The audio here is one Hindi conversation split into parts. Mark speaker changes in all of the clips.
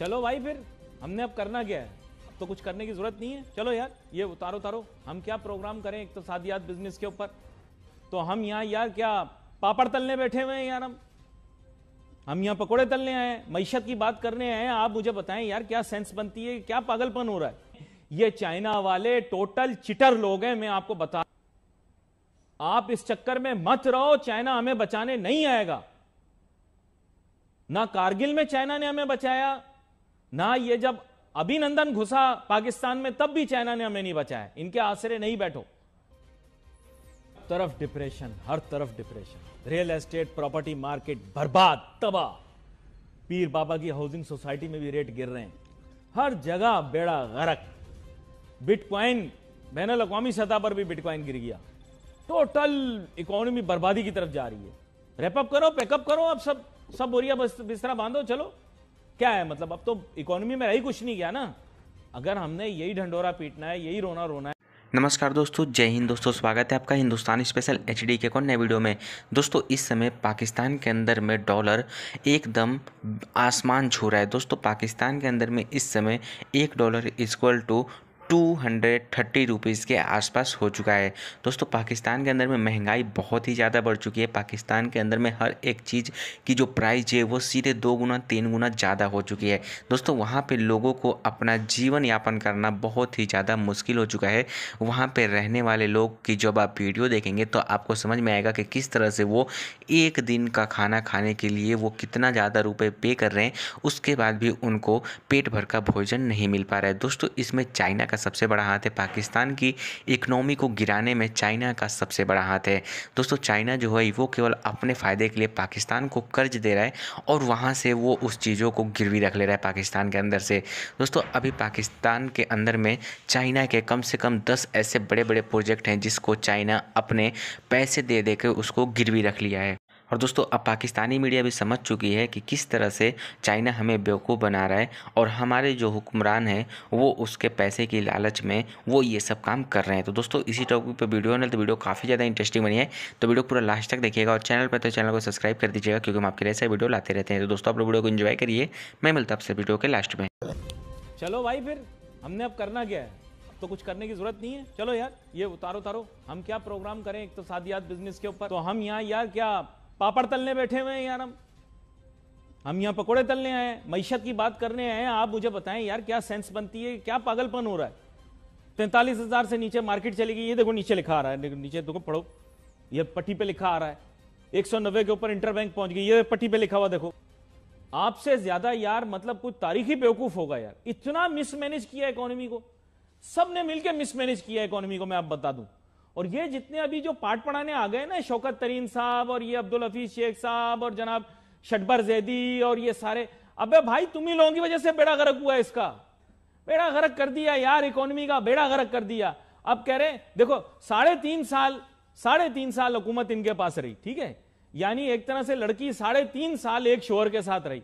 Speaker 1: चलो भाई फिर हमने अब करना क्या है अब तो कुछ करने की जरूरत नहीं है चलो यार ये उतारो उतारो हम क्या प्रोग्राम करें एक तो सादियात बिजनेस के ऊपर तो हम यहाँ यार क्या पापड़ तलने बैठे हुए हैं यार हम हम यहाँ पकोड़े तलने आए हैं मीशत की बात करने आए हैं आप मुझे बताएं यार क्या सेंस बनती है क्या पागलपन हो रहा है ये चाइना वाले टोटल चिटर लोग हैं मैं आपको बता आप इस चक्कर में मत रहो चाइना हमें बचाने नहीं आएगा ना कारगिल में चाइना ने हमें बचाया ना ये जब अभिनंदन घुसा पाकिस्तान में तब भी चाइना ने हमें नहीं बचाया इनके आसरे नहीं बैठो तरफ डिप्रेशन हर तरफ depression real estate property market बर्बाद तबाह पीर बाबा की हाउसिंग सोसाइटी में भी रेट गिर रहे हैं हर जगह बेड़ा गरक बिटकॉइन बैन अवी सतह पर भी बिटकॉइन गिर गया टोटल इकोनॉमी बर्बादी की तरफ जा रही है रेपअप करो पैकअप करो अब सब सब बोरिया बिस्तरा बांधो चलो क्या है मतलब अब तो इकोनॉमी में रही कुछ नहीं गया ना अगर हमने यही ढंडोरा पीटना है यही रोना रोना है
Speaker 2: नमस्कार दोस्तों जय हिंद दोस्तों स्वागत है आपका हिंदुस्तान स्पेशल एच के को नए वीडियो में दोस्तों इस समय पाकिस्तान के अंदर में डॉलर एकदम आसमान छू रहा है दोस्तों पाकिस्तान के अंदर में इस समय एक dollar equal to two hundred thirty rupees के आसपास हो चुका है दोस्तों पाकिस्तान के अंदर में महंगाई बहुत ही ज़्यादा बढ़ चुकी है पाकिस्तान के अंदर में हर एक चीज़ की जो प्राइस है वो सीधे दो गुना तीन गुना ज़्यादा हो चुकी है दोस्तों वहाँ पे लोगों को अपना जीवन यापन करना बहुत ही ज़्यादा मुश्किल हो चुका है वहाँ पर रहने वाले लोग की जब आप वीडियो देखेंगे तो आपको समझ में आएगा कि किस तरह से वो एक दिन का खाना खाने के लिए वो कितना ज़्यादा रुपये पे कर रहे हैं उसके बाद भी उनको पेट भर का भोजन नहीं मिल पा रहा है दोस्तों इसमें चाइना का सबसे बड़ा हाथ है पाकिस्तान की इकनॉमी को गिराने में चाइना का सबसे बड़ा हाथ है दोस्तों चाइना जो है वो केवल अपने फ़ायदे के लिए पाकिस्तान को कर्ज दे रहा है और वहाँ से वो उस चीज़ों को गिरवी रख ले रहा है पाकिस्तान के अंदर से दोस्तों अभी पाकिस्तान के अंदर में चाइना के कम से कम दस ऐसे बड़े बड़े प्रोजेक्ट हैं जिसको चाइना अपने पैसे दे दे उसको गिरवी रख लिया है और दोस्तों अब पाकिस्तानी मीडिया भी समझ चुकी है कि किस तरह से चाइना हमें बेवकूफ़ बना रहा है और हमारे जो हुक्मरान हैं वो उसके पैसे की लालच में वो ये सब काम कर रहे हैं तो दोस्तों इसी टॉपिक पर वीडियो है तो वीडियो काफ़ी ज़्यादा इंटरेस्टिंग बनी है तो वीडियो पूरा लास्ट तक देखिएगा और चैनल पर तो चैनल को सब्सक्राइब कर दीजिएगा क्योंकि हम आपके लिए ऐसे वीडियो लाते रहते हैं तो दोस्तों आप लोग वीडियो को इन्जॉय करिए मैं मिलता आपसे वीडियो के लास्ट में
Speaker 1: चलो भाई फिर हमने अब करना क्या है तो कुछ करने की जरूरत नहीं है चलो यार ये उतारो उतारो हम क्या प्रोग्राम करें एक तो सादियात बिजनेस के ऊपर तो हम यहाँ यार क्या पापड़ तलने बैठे हुए हैं यार हम हम यहां पकोड़े तलने आए हैं की बात करने आए हैं आप मुझे बताएं यार क्या सेंस बनती है क्या पागलपन हो रहा है तैंतालीस हजार से नीचे मार्केट चली गई ये देखो नीचे लिखा आ रहा है नीचे देखो पढ़ो ये पट्टी पे लिखा आ रहा है एक सौ नब्बे के ऊपर इंटर बैंक पहुंच गई ये पट्टी पे लिखा हुआ देखो आपसे ज्यादा यार मतलब कुछ तारीखी बेवकूफ होगा यार इतना मिसमैनेज किया इकोनॉमी को सबने मिलकर मिसमैनेज किया इकोनॉमी को मैं आप बता दूं और ये जितने अभी जो पाठ पढ़ाने आ गए ना शौकत तरीन साहब और ये अब्दुल हफीज शेख साहब और जनाब शटबर जैदी और ये सारे अबे भाई तुम ही लोगों की वजह से बेड़ा गर्क हुआ इसका बेड़ा गर्क कर दिया यार इकोनॉमी का बेड़ा गर्क कर दिया अब कह रहे देखो साढ़े तीन साल साढ़े तीन साल हुकूमत इनके पास रही ठीक है यानी एक तरह से लड़की साढ़े तीन साल एक शोहर के साथ रही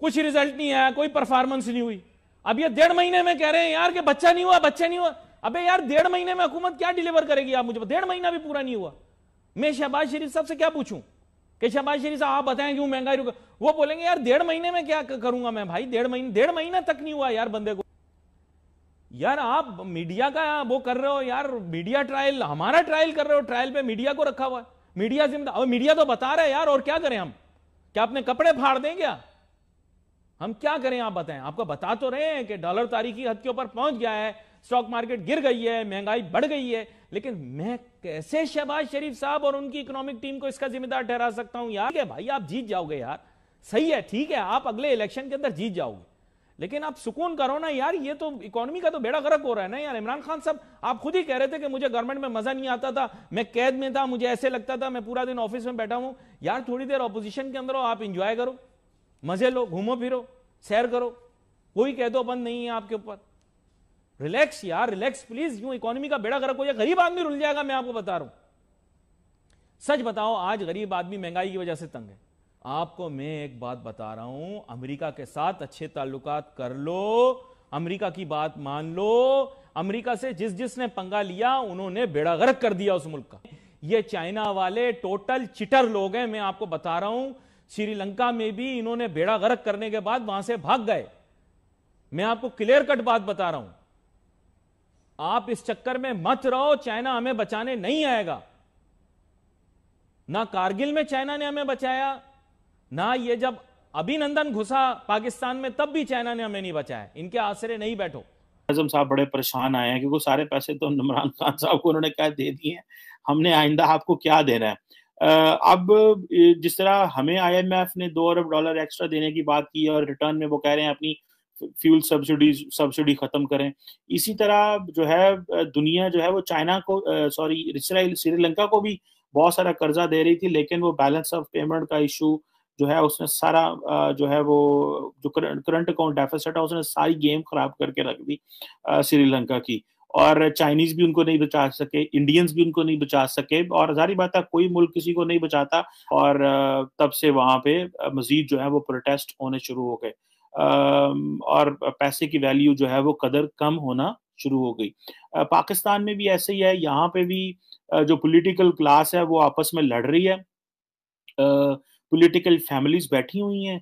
Speaker 1: कुछ रिजल्ट नहीं आया कोई परफॉर्मेंस नहीं हुई अब ये डेढ़ महीने में कह रहे हैं यार के बच्चा नहीं हुआ बच्चा नहीं हुआ अबे यार डेढ़ महीने में हुकूमत क्या डिलीवर करेगी आप मुझे डेढ़ महीना भी पूरा नहीं हुआ मैं शहबाज शरीफ साहब से क्या पूछूं कि शहबाज शरीफ साहब आप बताएं क्यों महंगाई रुक वो बोलेंगे यार डेढ़ महीने में क्या करूंगा मैं भाई डेढ़ महीने डेढ़ महीना तक नहीं हुआ यार बंदे को यार आप मीडिया का वो कर रहे हो यार मीडिया ट्रायल हमारा ट्रायल कर रहे हो ट्रायल पे मीडिया को रखा हुआ है मीडिया जिम्मेदार मीडिया तो बता रहा है यार और क्या करें हम क्या अपने कपड़े फाड़ दें क्या हम क्या करें आप बताएं आपको बता तो रहे हैं कि डॉलर तारीखी हद के ऊपर पहुंच गया है स्टॉक मार्केट गिर गई है महंगाई बढ़ गई है लेकिन मैं कैसे शहबाज शरीफ साहब और उनकी इकोनॉमिक टीम को इसका जिम्मेदार ठहरा सकता हूं यार भाई आप जीत जाओगे यार सही है ठीक है आप अगले इलेक्शन के अंदर जीत जाओगे लेकिन आप सुकून करो ना यार ये तो इकोनॉमी का तो बेड़ा गर्क हो रहा है ना यार इमरान खान साहब आप खुद ही कह रहे थे कि मुझे गवर्नमेंट में मजा नहीं आता था मैं कैद में था मुझे ऐसे लगता था मैं पूरा दिन ऑफिस में बैठा हूं यार थोड़ी देर ऑपोजिशन के अंदर हो आप इंजॉय करो मजे लो घूमो फिरो सैर करो कोई कह दो बंद नहीं है आपके ऊपर रिलैक्स यार रिलैक्स प्लीज यूं इकोनॉमी का बेड़ा गर्क हो जाए गरीब आदमी रुल जाएगा मैं आपको बता रहा हूं सच बताओ आज गरीब आदमी महंगाई की वजह से तंग है आपको मैं एक बात बता रहा हूं अमेरिका के साथ अच्छे ताल्लुकात कर लो अमेरिका की बात मान लो अमेरिका से जिस जिसने पंगा लिया उन्होंने बेड़ा गर्क कर दिया उस मुल्क का ये चाइना वाले टोटल चिटर लोग हैं मैं आपको बता रहा हूं श्रीलंका में भी इन्होंने बेड़ा गर्क करने के बाद वहां से भाग गए मैं आपको क्लियर कट बात बता रहा हूं आप इस चक्कर में मत रहो चाइना हमें बचाने नहीं आएगा ना कारगिल में चाइना ने हमें बचाया ना ये जब अभिनंदन घुसा पाकिस्तान में तब भी चाइना ने हमें नहीं बचाया इनके आसरे नहीं बैठो
Speaker 3: आजम साहब बड़े परेशान आए हैं क्योंकि सारे पैसे तो इमरान खान साहब को उन्होंने क्या दे दिए हमने आइंदा आपको क्या देना है अब जिस तरह हमें आईएमएफ ने दो अरब डॉलर एक्स्ट्रा देने की बात की और रिटर्न में वो कह रहे हैं अपनी फ्यूल सब्सिडी सब्सिडी खत्म करें इसी तरह जो है दुनिया जो है वो चाइना को सॉरी इसराइल श्रीलंका को भी बहुत सारा कर्जा दे रही थी लेकिन वो बैलेंस ऑफ पेमेंट का इशू जो है उसने सारा जो है वो जो करंट अकाउंट डेफिसिट है उसने सारी गेम खराब करके रख दी श्रीलंका की और चाइनीज भी उनको नहीं बचा सके इंडियंस भी उनको नहीं बचा सके और जारी बात है कोई मुल्क किसी को नहीं बचाता और तब से वहां पे मजीद जो है वो प्रोटेस्ट होने शुरू हो गए और पैसे की वैल्यू जो है वो कदर कम होना शुरू हो गई पाकिस्तान में भी ऐसे ही है यहाँ पे भी जो पॉलिटिकल क्लास है वो आपस में लड़ रही है पॉलिटिकल फैमिलीज बैठी हुई हैं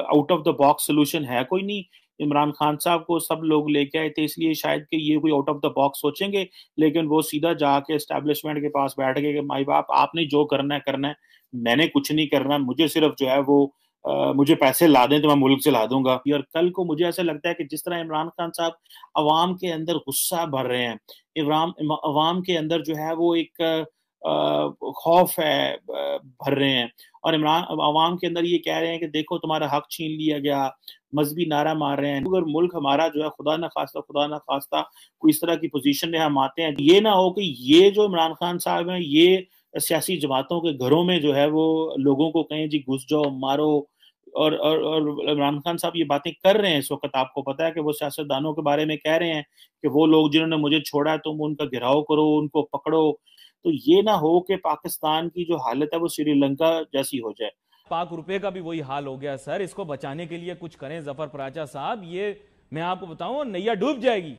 Speaker 3: out of the box solution है कोई नहीं इमरान खान साहब को सब लोग लेके आए थे इसलिए शायद कि ये कोई आउट ऑफ द बॉक्स सोचेंगे लेकिन वो सीधा जाके इस्टेब्लिशमेंट के पास बैठ गए कि माई बाप आपने जो करना है करना है मैंने कुछ नहीं करना मुझे सिर्फ जो है वो मुझे पैसे ला दें तो मैं मुल्क से ला दूंगा और कल को मुझे ऐसा लगता है कि जिस तरह इमरान खान साहब अवाम के अंदर गुस्सा भर रहे हैं इमरान अवाम के अंदर जो है वो एक खौफ है भर रहे हैं और इमरान अवाम के अंदर ये कह रहे हैं कि देखो तुम्हारा हक छीन लिया गया मजहबी नारा मार रहे हैं अगर मुल्क हमारा जो है खुदा ना खास्ता खुदा ना खास्ता कोई इस तरह की पोजीशन में हम आते हैं ये ना हो कि ये जो इमरान खान साहब हैं ये सियासी जमातों के घरों में जो है वो लोगों को कहें जी घुस जाओ मारो और और और इमरान खान साहब ये बातें कर रहे हैं इस वक्त आपको पता है कि वो सियासतदानों के बारे में कह रहे हैं कि वो लोग जिन्होंने मुझे छोड़ा तुम उनका घिराव करो उनको पकड़ो तो ये ना हो कि पाकिस्तान की जो हालत है वो श्रीलंका जैसी हो जाए
Speaker 1: पाक रुपए का भी वही हाल हो गया सर इसको बचाने के लिए कुछ करें जफर प्राचा साहब ये मैं आपको बताऊं नैया डूब जाएगी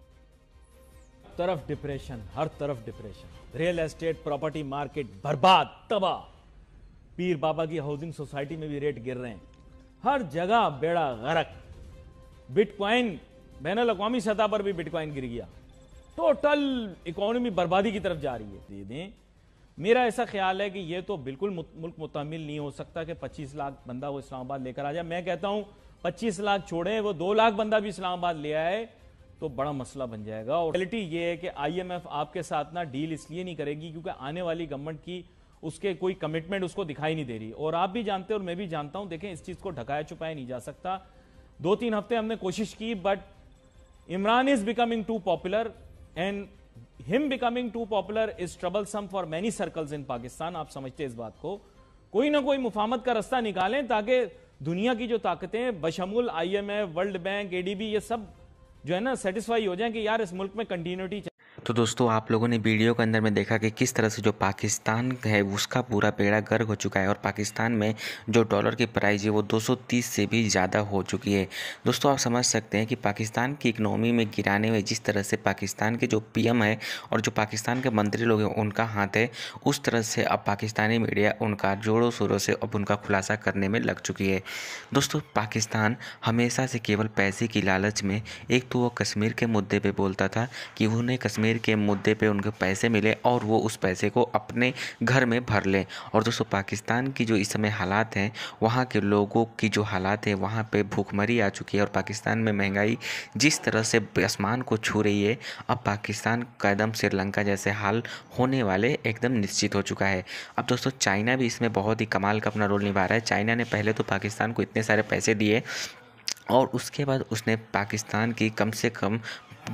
Speaker 1: तरफ डिप्रेशन हर तरफ depression real estate property market बर्बाद तबाह पीर बाबा की हाउसिंग सोसाइटी में भी रेट गिर रहे हैं हर जगह बेड़ा गरक बिटकॉइन बैन अवी सतह पर भी बिटकॉइन गिर गया टोटल इकोनॉमी बर्बादी की तरफ जा रही है दे मेरा ऐसा ख्याल है कि यह तो बिल्कुल मुल्क मुतमिल नहीं हो सकता कि 25 लाख बंदा वो इस्लामाबाद लेकर आ जाए मैं कहता हूं 25 लाख छोड़े वो दो लाख बंदा भी इस्लामाबाद ले आए तो बड़ा मसला बन जाएगा और रियलिटी ये है कि आईएमएफ आपके साथ ना डील इसलिए नहीं करेगी क्योंकि आने वाली गवर्नमेंट की उसके कोई कमिटमेंट उसको दिखाई नहीं दे रही और आप भी जानते और मैं भी जानता हूं देखें इस चीज को ढकाया छुपाया नहीं जा सकता दो तीन हफ्ते हमने कोशिश की but Imran is becoming too popular and him becoming too popular is troublesome for many circles in Pakistan आप समझते इस बात को कोई ना कोई मुफामत का रास्ता निकालें ताकि दुनिया की जो ताकतें बशमूल आई वर्ल्ड बैंक एडीबी ये सब जो है ना सेटिस्फाई हो जाए कि यार इस मुल्क में कंटिन्यूटी
Speaker 2: तो दोस्तों आप लोगों ने वीडियो के अंदर में देखा कि किस तरह से जो पाकिस्तान है उसका पूरा बेड़ा गर्क हो चुका है और पाकिस्तान में जो डॉलर की प्राइस है वो 230 से भी ज़्यादा हो चुकी है दोस्तों आप समझ सकते हैं कि पाकिस्तान की इकनॉमी में गिराने में जिस तरह से पाकिस्तान के जो पीएम है और जो पाकिस्तान के मंत्री लोग हैं उनका हाथ है उस तरह से अब पाकिस्तानी मीडिया उनका जोरों शोरों से अब उनका खुलासा करने में लग चुकी है दोस्तों पाकिस्तान हमेशा से केवल पैसे की लालच में एक तो वो कश्मीर के मुद्दे पर बोलता था कि उन्हें कश्मीर कश्मीर के मुद्दे पे उनके पैसे मिले और वो उस पैसे को अपने घर में भर लें और दोस्तों पाकिस्तान की जो इस समय हालात हैं वहाँ के लोगों की जो हालात है वहाँ पर भूखमरी आ चुकी है और पाकिस्तान में महंगाई जिस तरह से आसमान को छू रही है अब पाकिस्तान का एकदम श्रीलंका जैसे हाल होने वाले एकदम निश्चित हो चुका है अब दोस्तों चाइना भी इसमें बहुत ही कमाल का अपना रोल निभा रहा है चाइना ने पहले तो पाकिस्तान को इतने सारे पैसे दिए और उसके बाद उसने पाकिस्तान की कम से कम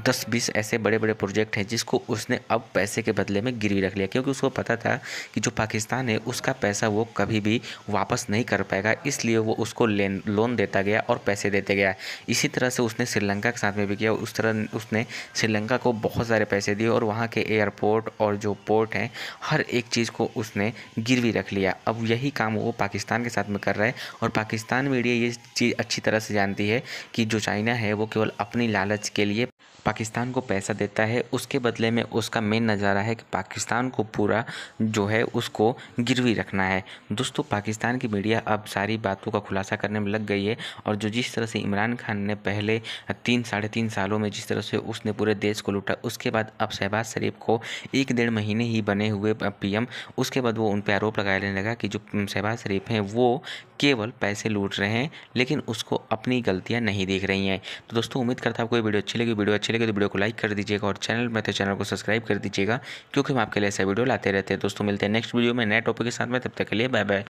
Speaker 2: दस बीस ऐसे बड़े बड़े प्रोजेक्ट हैं जिसको उसने अब पैसे के बदले में गिरवी रख लिया क्योंकि उसको पता था कि जो पाकिस्तान है उसका पैसा वो कभी भी वापस नहीं कर पाएगा इसलिए वो उसको लेन लोन देता गया और पैसे देते गया इसी तरह से उसने श्रीलंका के साथ में भी किया उस तरह उसने श्रीलंका को बहुत सारे पैसे दिए और वहाँ के एयरपोर्ट और जो पोर्ट हैं हर एक चीज़ को उसने गिरवी रख लिया अब यही काम वो पाकिस्तान के साथ में कर रहा है और पाकिस्तान मीडिया ये चीज़ अच्छी तरह से जानती है कि जो चाइना है वो केवल अपनी लालच के लिए पाकिस्तान को पैसा देता है उसके बदले में उसका मेन नज़ारा है कि पाकिस्तान को पूरा जो है उसको गिरवी रखना है दोस्तों पाकिस्तान की मीडिया अब सारी बातों का खुलासा करने में लग गई है और जो जिस तरह से इमरान खान ने पहले तीन साढ़े तीन सालों में जिस तरह से उसने पूरे देश को लूटा उसके बाद अब शहबाज शरीफ को एक डेढ़ महीने ही बने हुए पी उसके बाद वो उन पर आरोप लगाने लगा कि जो शहबाज शरीफ हैं वो केवल पैसे लूट रहे हैं लेकिन उसको अपनी गलतियाँ नहीं देख रही हैं तो दोस्तों उम्मीद करता है कोई वीडियो अच्छी लगी वीडियो अच्छी अच्छी लगे तो वीडियो को लाइक कर दीजिएगा और चैनल में तो चैनल को सब्सक्राइब कर दीजिएगा क्योंकि हम आपके लिए ऐसा वीडियो लाते रहते हैं दोस्तों मिलते हैं नेक्स्ट वीडियो में नए टॉपिक के साथ में तब तक के लिए बाय बाय